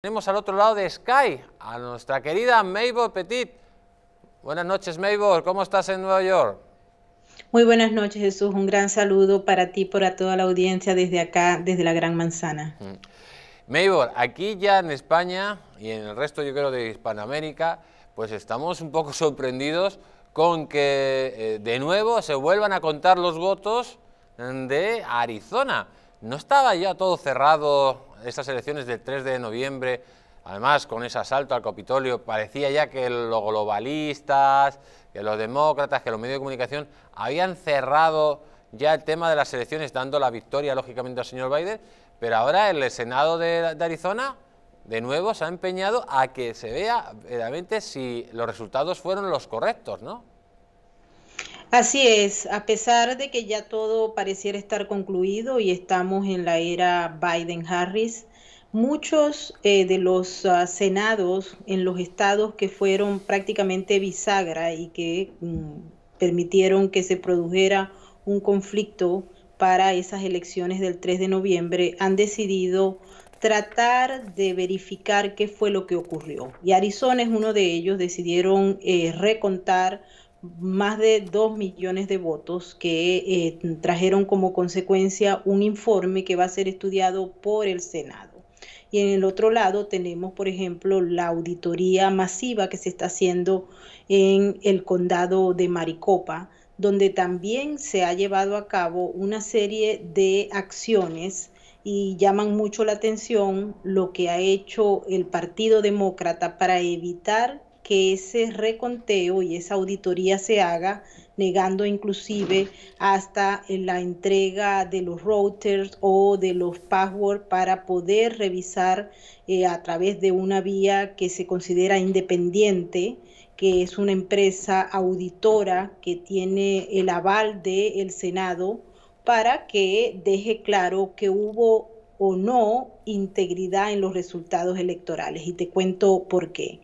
Tenemos al otro lado de Sky a nuestra querida Mabel Petit. Buenas noches, Mabel. ¿Cómo estás en Nueva York? Muy buenas noches, Jesús. Un gran saludo para ti, para toda la audiencia desde acá, desde la Gran Manzana. Mm. aquí ya en España y en el resto, yo creo, de Hispanoamérica, pues estamos un poco sorprendidos con que eh, de nuevo se vuelvan a contar los votos de Arizona. ¿No estaba ya todo cerrado estas elecciones del 3 de noviembre, además con ese asalto al Capitolio, parecía ya que los globalistas, que los demócratas, que los medios de comunicación habían cerrado ya el tema de las elecciones, dando la victoria lógicamente al señor Biden, pero ahora el Senado de, Arizona de nuevo se ha empeñado a que se vea eh, realmente si los resultados fueron los correctos, ¿no? Así es, a pesar de que ya todo pareciera estar concluido y estamos en la era Biden-Harris, muchos eh, de los ah, senados en los estados que fueron prácticamente bisagra y que mm, permitieron que se produjera un conflicto para esas elecciones del 3 de noviembre han decidido tratar de verificar qué fue lo que ocurrió. Y Arizona es uno de ellos, decidieron eh, recontar más de dos millones de votos que eh, trajeron como consecuencia un informe que va a ser estudiado por el Senado. Y en el otro lado tenemos, por ejemplo, la auditoría masiva que se está haciendo en el condado de Maricopa, donde también se ha llevado a cabo una serie de acciones y llaman mucho la atención lo que ha hecho el Partido Demócrata para evitar que ese reconteo y esa auditoría se haga, negando inclusive hasta la entrega de los routers o de los passwords para poder revisar eh, a través de una vía que se considera independiente que es una empresa auditora que tiene el aval del el Senado para que deje claro que hubo o no integridad en los resultados electorales. Y te cuento por qué.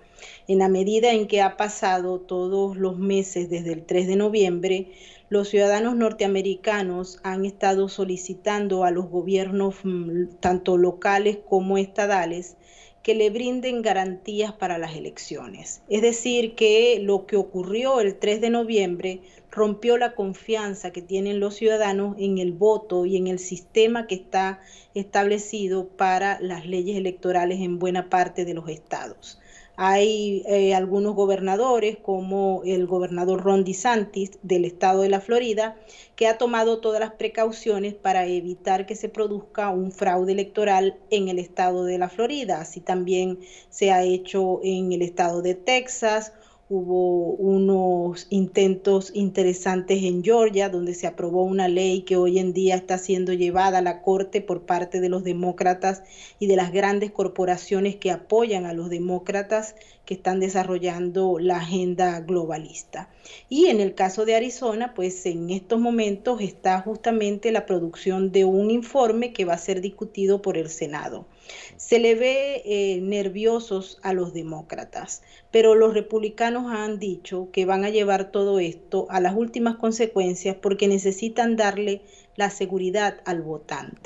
En la medida en que ha pasado todos los meses desde el 3 de noviembre, los ciudadanos norteamericanos han estado solicitando a los gobiernos mm, tanto locales como estadales que le brinden garantías para las elecciones. Es decir, que lo que ocurrió el 3 de noviembre rompió la confianza que tienen los ciudadanos en el voto y en el sistema que está establecido para las leyes electorales en buena parte de los estados. Hay eh, algunos gobernadores, como el gobernador Ron DeSantis del estado de la Florida, que ha tomado todas las precauciones para evitar que se produzca un fraude electoral en el estado de la Florida. Así también se ha hecho en el estado de Texas hubo unos intentos interesantes en Georgia, donde se aprobó una ley que hoy en día está siendo llevada a la Corte por parte de los demócratas y de las grandes corporaciones que apoyan a los demócratas que están desarrollando la agenda globalista. Y en el caso de Arizona, pues en estos momentos está justamente la producción de un informe que va a ser discutido por el Senado. Se le ve eh, nerviosos a los demócratas pero los republicanos han dicho que van a llevar todo esto a las últimas consecuencias porque necesitan darle la seguridad al votante.